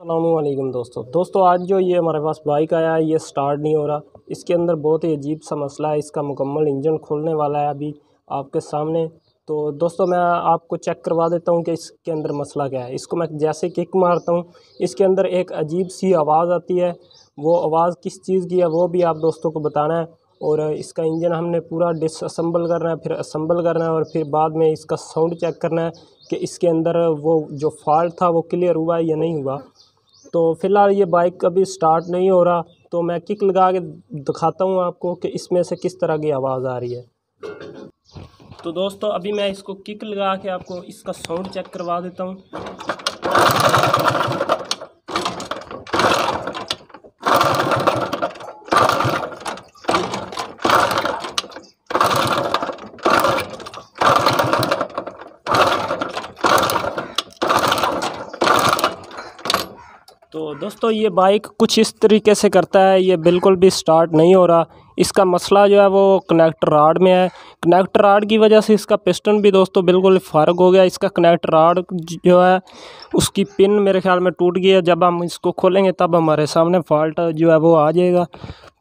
अलमैकम दोस्तों दोस्तों आज जो ये हमारे पास बाइक आया है ये स्टार्ट नहीं हो रहा इसके अंदर बहुत ही अजीब सा मसला है इसका मुकम्मल इंजन खोलने वाला है अभी आपके सामने तो दोस्तों मैं आपको चेक करवा देता हूँ कि इसके अंदर मसला क्या है इसको मैं जैसे किक मारता हूँ इसके अंदर एक अजीब सी आवाज़ आती है वो आवाज़ किस चीज़ की है वो भी आप दोस्तों को बताना है और इसका इंजन हमने पूरा डिसअसम्बल करना है फिर असम्बल करना है और फिर बाद में इसका साउंड चेक करना है कि इसके अंदर वो जो फॉल्ट था वो क्लियर हुआ है या नहीं हुआ तो फ़िलहाल ये बाइक अभी स्टार्ट नहीं हो रहा तो मैं किक लगा के दिखाता हूँ आपको कि इसमें से किस तरह की आवाज़ आ रही है तो दोस्तों अभी मैं इसको किक लगा के आपको इसका साउंड चेक करवा देता हूँ दोस्तों ये बाइक कुछ इस तरीके से करता है ये बिल्कुल भी स्टार्ट नहीं हो रहा इसका मसला जो है वो कनेक्टर राड में है कनेक्टर राड की वजह से इसका पिस्टन भी दोस्तों बिल्कुल फ़र्क हो गया इसका कनेक्टर राड जो है उसकी पिन मेरे ख्याल में टूट गई है जब हम इसको खोलेंगे तब हमारे सामने फॉल्ट जो है वो आ जाएगा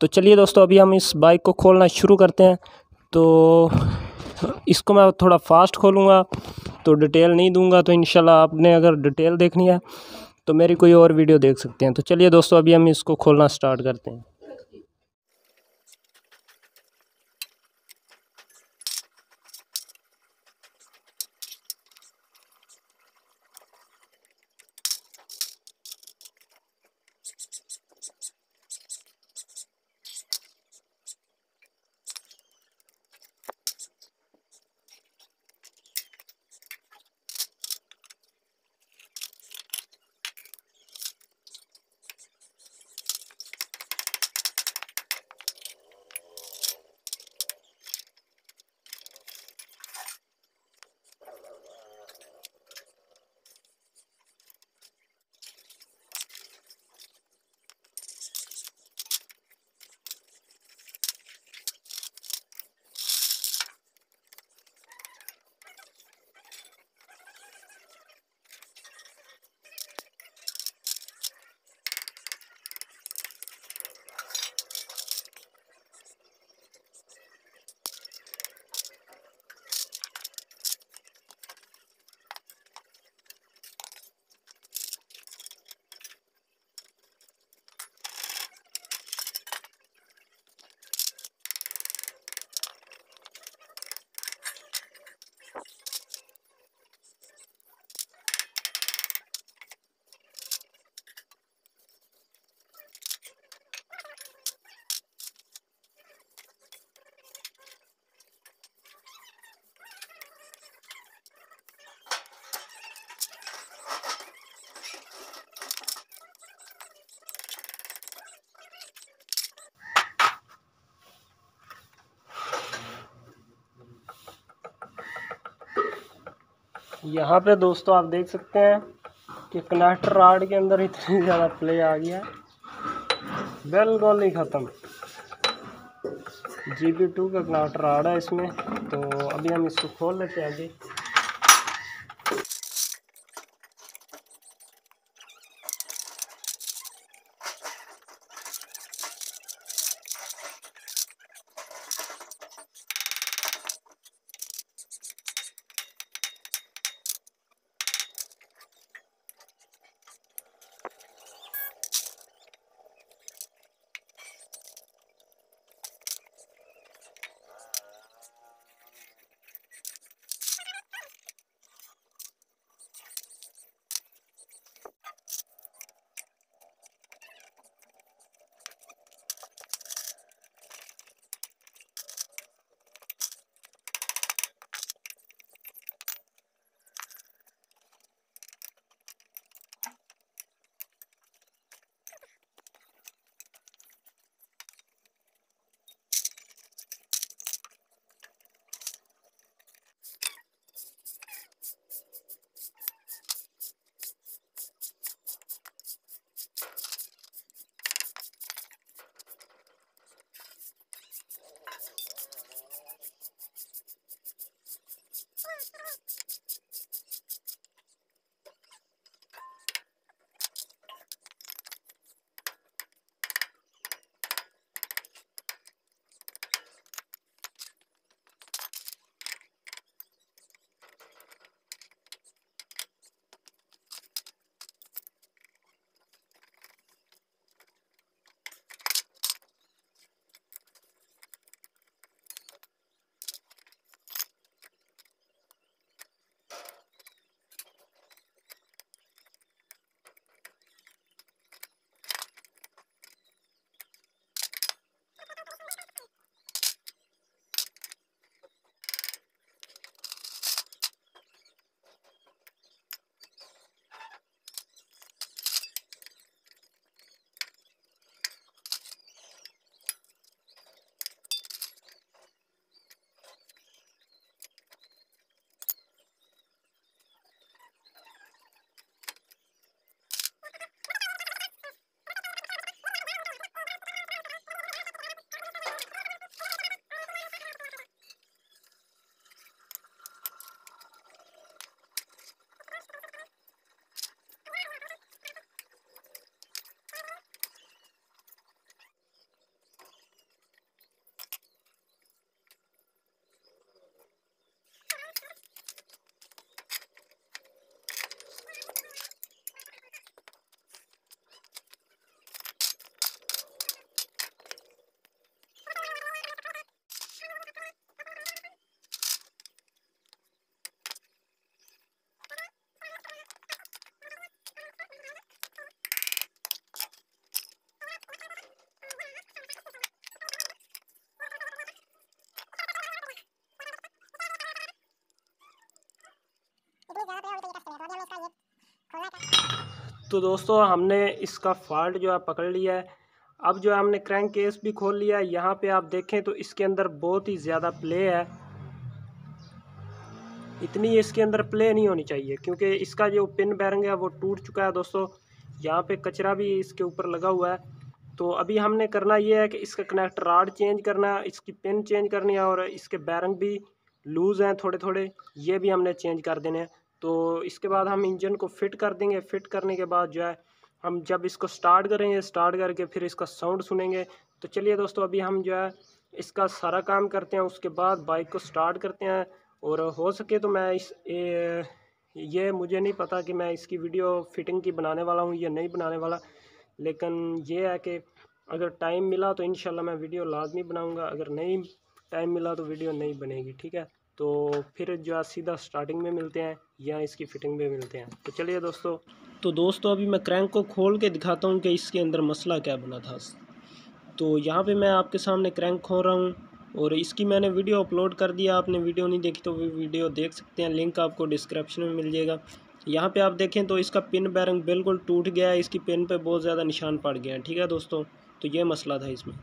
तो चलिए दोस्तों अभी हम इस बाइक को खोलना शुरू करते हैं तो इसको मैं थोड़ा फास्ट खोलूँगा तो डिटेल नहीं दूँगा तो इन आपने अगर डिटेल देखनी है तो मेरी कोई और वीडियो देख सकते हैं तो चलिए दोस्तों अभी हम इसको खोलना स्टार्ट करते हैं यहाँ पे दोस्तों आप देख सकते हैं कि कनेक्टर राड के अंदर इतनी ज़्यादा प्ले आ गया है बिल्कुल ही ख़त्म जी बी टू का कनेक्टर राड है इसमें तो अभी हम इसको खोल लेते हैं अभी तो दोस्तों हमने इसका फॉल्ट जो है पकड़ लिया है अब जो है हमने क्रैंक केस भी खोल लिया है यहाँ पे आप देखें तो इसके अंदर बहुत ही ज़्यादा प्ले है इतनी इसके अंदर प्ले नहीं होनी चाहिए क्योंकि इसका जो पिन बैरंग है वो टूट चुका है दोस्तों यहाँ पे कचरा भी इसके ऊपर लगा हुआ है तो अभी हमने करना ये है कि इसका कनेक्ट राड चेंज करना है इसकी पिन चेंज करनी है और इसके बैरंग भी लूज़ हैं थोड़े थोड़े ये भी हमने चेंज कर देने हैं तो इसके बाद हम इंजन को फिट कर देंगे फिट करने के बाद जो है हम जब इसको स्टार्ट करेंगे स्टार्ट करके फिर इसका साउंड सुनेंगे तो चलिए दोस्तों अभी हम जो है इसका सारा काम करते हैं उसके बाद बाइक को स्टार्ट करते हैं और हो सके तो मैं इस ए, ये मुझे नहीं पता कि मैं इसकी वीडियो फिटिंग की बनाने वाला हूँ या नहीं बनाने वाला लेकिन ये है कि अगर टाइम मिला तो इन मैं वीडियो लाजमी बनाऊँगा अगर नहीं टाइम मिला तो वीडियो नहीं बनेगी ठीक है तो फिर जो सीधा स्टार्टिंग में मिलते हैं या इसकी फिटिंग में मिलते हैं तो चलिए दोस्तों तो दोस्तों अभी मैं क्रैंक को खोल के दिखाता हूँ कि इसके अंदर मसला क्या बना था तो यहाँ पे मैं आपके सामने क्रैंक खोल रहा हूँ और इसकी मैंने वीडियो अपलोड कर दिया आपने वीडियो नहीं देखी तो वो वीडियो देख सकते हैं लिंक आपको डिस्क्रिप्शन में मिल जाएगा यहाँ पे आप देखें तो इसका पिन बैरंग बिल्कुल टूट गया है इसकी पिन पे बहुत ज़्यादा निशान पड़ गया है ठीक है दोस्तों तो ये मसला था इसमें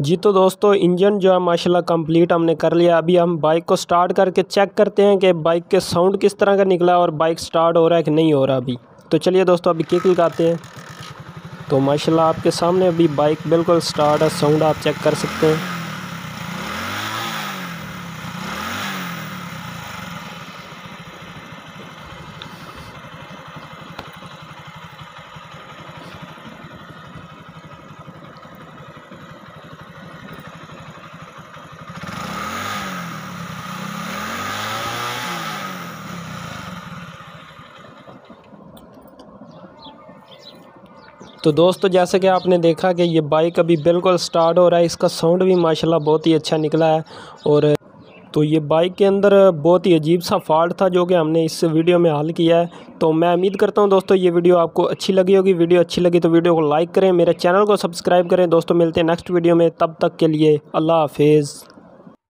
जी तो दोस्तों इंजन जो है माशाल्लाह कंप्लीट हमने कर लिया अभी हम बाइक को स्टार्ट करके चेक करते हैं कि बाइक के साउंड किस तरह का निकला और बाइक स्टार्ट हो रहा है कि नहीं हो रहा अभी तो चलिए दोस्तों अभी किक लगाते हैं तो माशाल्लाह आपके सामने अभी बाइक बिल्कुल स्टार्ट है साउंड आप चेक कर सकते हैं तो दोस्तों जैसे कि आपने देखा कि ये बाइक अभी बिल्कुल स्टार्ट हो रहा है इसका साउंड भी माशाल्लाह बहुत ही अच्छा निकला है और तो ये बाइक के अंदर बहुत ही अजीब सा फॉल्ट था जो कि हमने इस वीडियो में हल किया है तो मैं उम्मीद करता हूँ दोस्तों ये वीडियो आपको अच्छी लगी होगी वीडियो अच्छी लगी तो वीडियो को लाइक करें मेरे चैनल को सब्सक्राइब करें दोस्तों मिलते हैं नेक्स्ट वीडियो में तब तक के लिए अल्लाह हाफिज़